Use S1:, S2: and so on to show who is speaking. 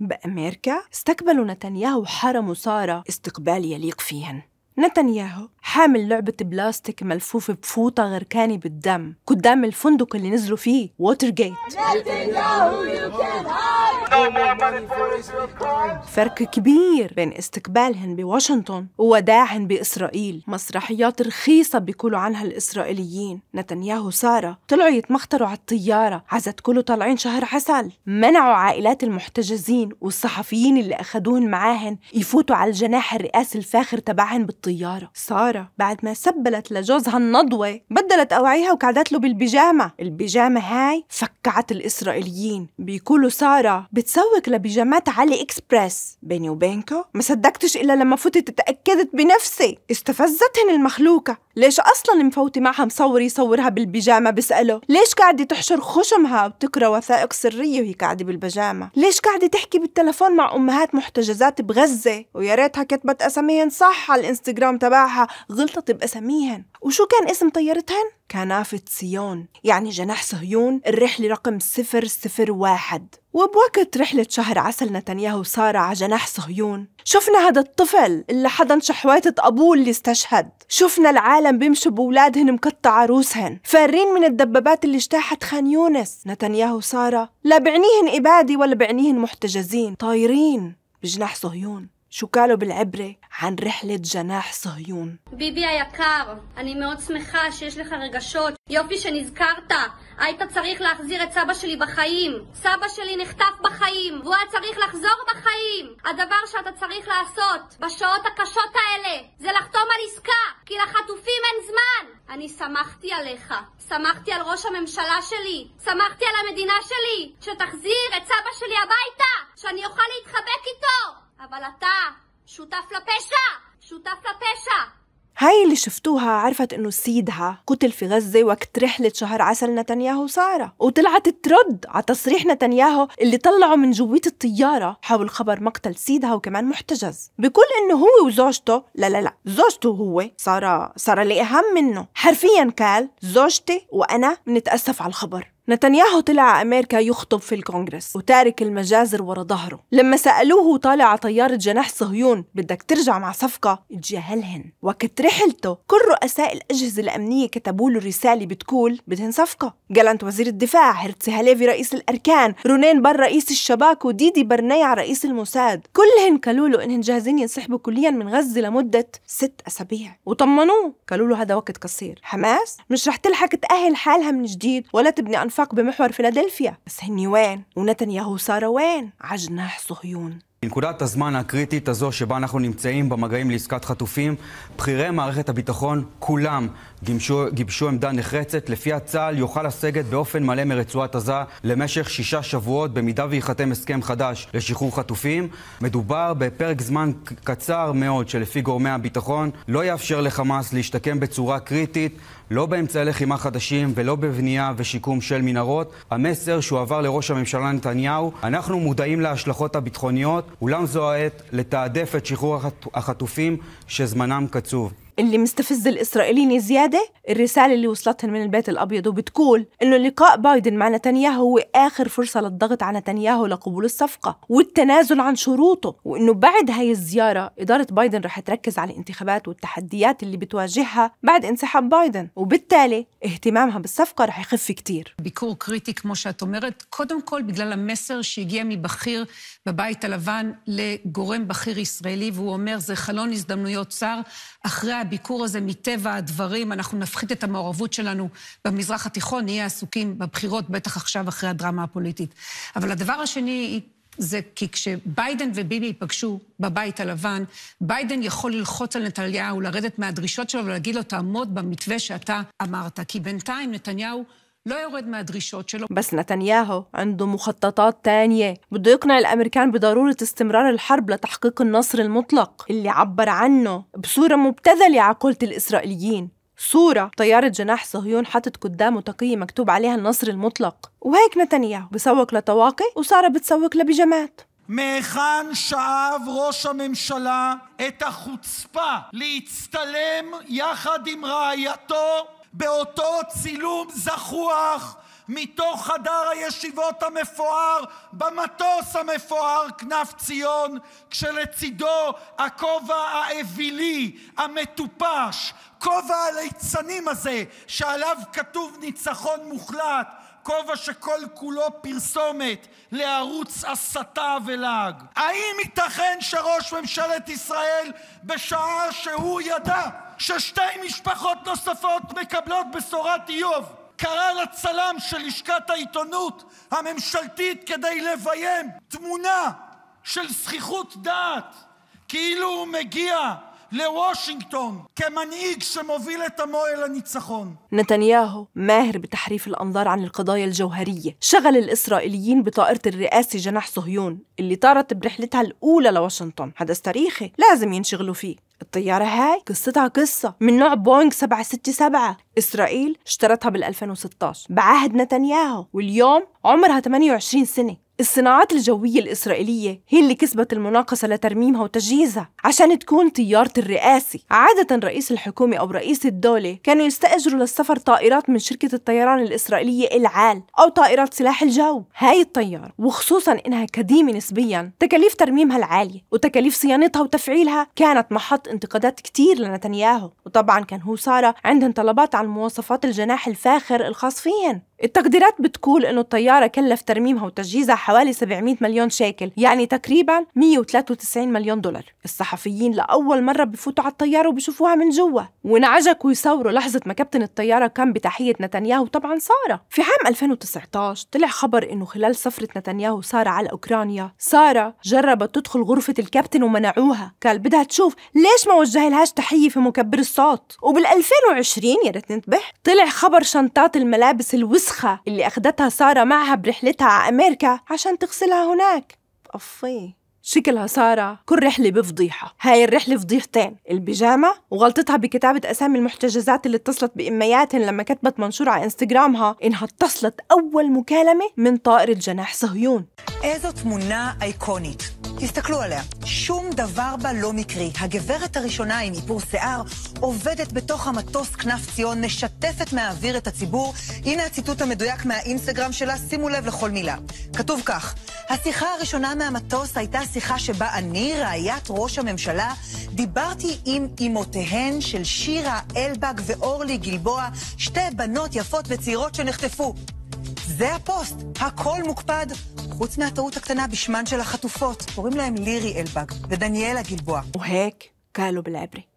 S1: بأمريكا استقبلوا نتنياهو وحرموا سارة استقبال يليق فيهن نتنياهو حامل لعبة بلاستيك ملفوفة بفوطة غركاني بالدم قدام الفندق اللي نزلوا فيه ووتر جيت فرق كبير بين استقبالهن بواشنطن ووداعهن بإسرائيل مسرحيات رخيصة بيقولوا عنها الإسرائيليين نتنياهو سارة طلعوا يتمختروا على الطيارة عزت كله طالعين شهر عسل منعوا عائلات المحتجزين والصحفيين اللي أخدوهن معاهن يفوتوا على الجناح الرئاسي الفاخر تبعهن بالطيارة سارة بعد ما سبلت لجوزها النضوة بدلت أواعيها وقعدت له بالبيجامة البيجامة هاي فكعت الإسرائيليين بيقولوا سارة بتسوق لبيجامات علي اكسبريس بيني وبينكو ما صدقتش الا لما فتت اتاكدت بنفسي استفزتهن المخلوقه ليش اصلا مفوتي معها مصور يصورها بالبيجامه بساله ليش قاعده تحشر خشمها وتقرا وثائق سريه وهي قاعده بالبيجامه ليش قاعده تحكي بالتلفون مع امهات محتجزات بغزه ويا ريتها كتبت اساميهن صح على الانستغرام تبعها غلطت باساميهن وشو كان اسم طيارتهن كنافه صيون يعني جناح صهيون الرحله رقم 001 وبوقت رحلة شهر عسل نتنياهو سارة على جناح صهيون شفنا هذا الطفل اللي حضن شحواتة أبوه اللي استشهد شفنا العالم بيمشوا بولادهن مقطع عروسهن فارين من الدبابات اللي اجتاحت خان يونس نتنياهو سارة لا بعنيهن إبادي ولا بعنيهن محتجزين طايرين بجناح صهيون شو قالوا بالعبرة عن رحلة جناح صهيون ביבי היקר, אני מאוד שמחה שיש לך רגשות. יופי שנזכרת. היית צריך להחזיר את סבא שלי בחיים. סבא שלי נחטף בחיים, והוא היה צריך לחזור בחיים. הדבר שאתה צריך לעשות בשעות הקשות האלה זה לחתום על עסקה, כי לחטופים אין זמן. אני שמחתי עליך. שמחתי על ראש הממשלה שלי. שמחתי על המדינה שלי. שתחזיר את סבא שלי הביתה, שאני אוכל אבל אתה שותף לפשע! שותף לפשע! هاي اللي شفتوها عرفت انه سيدها قتل في غزة وقت رحلة شهر عسل نتنياهو سارة وطلعت ترد على تصريح نتنياهو اللي طلعه من جوية الطيارة حول خبر مقتل سيدها وكمان محتجز بكل انه هو وزوجته لا لا لا زوجته هو سارة سارة اللي اهم منه حرفيا قال زوجتي وانا بنتأسف على الخبر نتنياهو طلع أمريكا يخطب في الكونغرس وتارك المجازر ورا ظهره لما سألوه طالع طيارة جناح صهيون بدك ترجع مع صفقة تجاهلهن وقت رحلته كل رؤساء الأجهزة الأمنية كتبوا له رسالة بتقول بدهن صفقة جالنت وزير الدفاع هرتسي هاليفي رئيس الأركان رونين بر رئيس الشباك وديدي برنيع رئيس الموساد كلهن قالوا له إنهن جاهزين ينسحبوا كليا من غزة لمدة ست أسابيع وطمنوه قالوا له هذا وقت قصير حماس مش رح تلحق تأهل حالها من جديد ولا تبني الأنفاق بمحور فيلادلفيا بس هني وين؟ ونتنياهو ساره وين? عجناح صهيون صهיון.
S2: בנקודת הזמן הקריטית הזו שבה אנחנו נמצאים במגעים לעסקת חטופים, בכירי מערכת הביטחון כולם גיבשו, גיבשו עמדה נחרצת, לפיה צה"ל יוכל לסגת באופן מלא מרצועת עזה למשך שישה שבועות, במידה וייחתם הסכם חדש לשחרור חטופים. מדובר בפרק זמן קצר מאוד, שלפי גורמי הביטחון לא יאפשר לחמאס להשתקם בצורה קריטית, לא באמצעי לחימה חדשים ולא בבנייה ושיקום של מנהרות. המסר שהועבר לראש הממשלה נתניהו, אנחנו מודעים להשלכות הביטחוניות, אולם זו העת לתעדף את שחרור החטופים שזמנם קצוב.
S1: اللي مستفز الإسرائيليين زيادة الرسالة اللي وصلتهم من البيت الأبيض وبتقول إنه لقاء بايدن مع نتنياهو هو آخر فرصة للضغط على نتنياهو لقبول الصفقة والتنازل عن شروطه وإنه بعد هاي الزيارة إدارة بايدن رح تركز على الانتخابات والتحديات اللي بتواجهها بعد انسحاب بايدن وبالتالي اهتمامها بالصفقة رح يخف كتير بיקור קריטי כמו שאת אומרת, קודם כל בגלל המסר من بخير ببيت הלבן لغورم بخير إسرائيلي وهو אומר, זה חלון הזדמנויות צר, אחרי הביקור הזה, מטבע הדברים, אנחנו נפחית את המעורבות שלנו במזרח התיכון, נהיה עסוקים בבחירות, בטח עכשיו אחרי הדרמה הפוליטית. אבל הדבר השני זה כי כשביידן וביבי ייפגשו בבית הלבן, ביידן יכול ללחוץ על נתניהו, לרדת מהדרישות שלו ולהגיד לו, תעמוד במתווה שאתה אמרת. כי בינתיים נתניהו... لا بس نتنياهو عنده مخططات تانية بده يقنع الأمريكان بضرورة استمرار الحرب لتحقيق النصر المطلق اللي عبر عنه بصورة مبتذلة عقولة الإسرائيليين صورة طيارة جناح صهيون حطت قدامه تقية مكتوب عليها النصر المطلق وهيك نتنياهو بسوق لطواقي وسارة بتسوق لبيجامات
S2: מהיכן שאב ראש הממשלה את החוצפה להצטלם יחד עם רעייתו באותו צילום זחוח מתוך חדר הישיבות המפואר במטוס המפואר כנף ציון כשלצידו הכובע האווילי המטופש כובע הליצנים הזה שעליו כתוב "ניצחון מוחלט", כובע שכל-כולו פרסומת לערוץ הסתה ולעג: האם ייתכן שראש ממשלת ישראל בשעה שהוא ידע ששתי משפחות נוספות מקבלות בשורת איוב קרא לצלם של לשכת העיתונות הממשלתית כדי לביים תמונה של זכיחות דעת כאילו הוא מגיע لواشنطن كمنهيج שמוביל את עמו אל הניצחון.
S1: نتنياهو ماهر بتحريف الأنظار عن القضايا الجوهرية شغل الإسرائيليين بطائرة الرئاسي جناح صهيون اللي طارت برحلتها الأولى لواشنطن حدث تاريخي لازم ينشغلوا فيه الطيارة هاي قصتها قصة من نوع بوينغ 767 إسرائيل اشترتها بال 2016 بعهد نتنياهو واليوم عمرها 28 سنة الصناعات الجوية الإسرائيلية هي اللي كسبت المناقصة لترميمها وتجهيزها عشان تكون طيارة الرئاسي عادة رئيس الحكومة أو رئيس الدولة كانوا يستأجروا للسفر طائرات من شركة الطيران الإسرائيلية العال أو طائرات سلاح الجو هاي الطيارة وخصوصا إنها قديمة نسبيا تكاليف ترميمها العالية وتكاليف صيانتها وتفعيلها كانت محط انتقادات كتير لنتنياهو وطبعا كان هو سارة عندهم طلبات عن مواصفات الجناح الفاخر الخاص فيهن التقديرات بتقول انه الطياره كلف ترميمها وتجهيزها حوالي 700 مليون شيكل يعني تقريبا 193 مليون دولار الصحفيين لاول مره بفوتوا على الطياره وبشوفوها من جوا وانعجقوا يصوروا لحظه ما كابتن الطياره كان بتحيه نتنياهو طبعا ساره في عام 2019 طلع خبر انه خلال سفره نتنياهو ساره على اوكرانيا ساره جربت تدخل غرفه الكابتن ومنعوها قال بدها تشوف ليش ما وجه لهاش تحيه في مكبر الصوت وبال 2020 يا ريت ننتبه طلع خبر شنطات الملابس الوسخه النسخة اللي أخدتها سارة معها برحلتها على أمريكا عشان تغسلها هناك أفي شكلها سارة كل رحلة بفضيحة هاي الرحلة فضيحتين البيجامة وغلطتها بكتابة أسامي المحتجزات اللي اتصلت بإمياتهم لما كتبت منشور على إنستغرامها إنها اتصلت أول مكالمة من طائرة جناح صهيون תסתכלו עליה, שום דבר בה לא מקרי. הגברת הראשונה עם איפור שיער עובדת בתוך המטוס כנף ציון, משתפת מהאוויר את הציבור. הנה הציטוט המדויק מהאינסטגרם שלה, שימו לב לכל מילה. כתוב כך: השיחה הראשונה מהמטוס הייתה שיחה שבה אני, רעיית ראש הממשלה, דיברתי עם אמותיהן של שירה אלבג ואורלי גלבוע, שתי בנות יפות וצעירות שנחטפו. זה הפוסט, הכל מוקפד. חוץ מהטעות הקטנה בשמן של החטופות, קוראים להם לירי אלבג ודניאלה גלבוע. אוהק, קלו בלעברי.